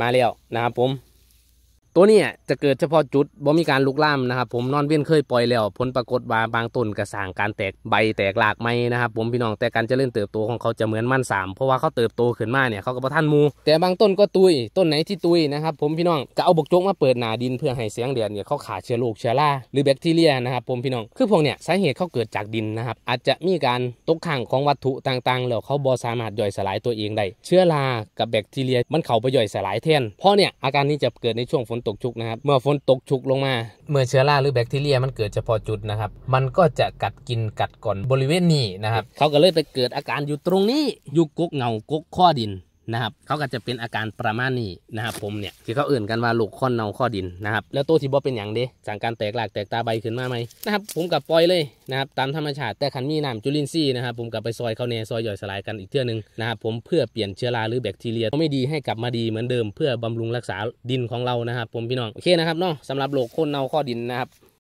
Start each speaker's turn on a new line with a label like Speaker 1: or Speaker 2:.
Speaker 1: มาแล้วนะครับผมตัวนี้จะเกิดเฉพาะจุดบ่มีการลุกล่ามนะครับผมนอนเวียนเคยปล่อยแล้ว ผลปรากฏว่าบางต้นกระสางการแตกใบแตกหลากไม่นะครับผมพี่น้องแต่การจริญเติบโตของเขาจะเหมือนมันสามเพราะว่าเขาเติบโตขึ้นมาเนี่ยเขาก็ประท่านมูแต่บางต้นก็ตุยต้นไหนที่ตุยนะครับผมพี่น้องก็เอาบกจกมาเปิดหนาดินเพื่อให้แสงแดดเนี่ยเขาขาดเชื้อโรคเชื้อราหรือแบคทีเรียนะครับผมพี่น้องคือพวกเนี่ยสาเหตุเขาเกิดจากดินนะครับอาจจะมีการตกข่างของวัตถุต่างๆแล้วเขาบ่สามารถย่อยสลายตัวเองได้เชื้อรากับแบคทีเรีย มันเข้าไปย่อยสลายแทนเพราะเนี่ยอาการนี้จะเกิดในช่วงฝนตกชุกนะครับ เมื่อฝนตกชุกลงมา เมื่อเชื้อราหรือแบคทีเรียมันเกิดเฉพาะจุดนะครับ มันก็จะกัดกินกัดก่อนบริเวณนี้นะครับเขาก็เลยไปเกิดอาการอยู่ตรงนี้ อยู่กกเงากกข้อดินนะครับเขาก็จะเป็นอาการประมาณนี้นะครับผมเนี่ยที่เขาเอื่นกันว่าลูกค้อนเนาข้อดินนะครับ แล้วตัวที่บ่เป็นอย่างเด้จากการแตกหลากแตกตาใบขึ้นมาไหมนะครับผมกับปล่อยเลยนะครับ ตามธรรมชาติแต่คันมีน้ำจุลินทรีย์นะครับผมกับไปซอยเขาเนซอยย่อยสลายกันอีกเทื่อนึงนะครับ ผมเพื่อเปลี่ยนเชื้อราหรือแบคทีเรียไม่ดีให้กลับมาดีเหมือนเดิม เพื่อบำรุงรักษาดินของเรานะครับ ผมพี่น้องโอเคนะครับเนาะสำหรับลูคค้นเนาข้อดินนะครับ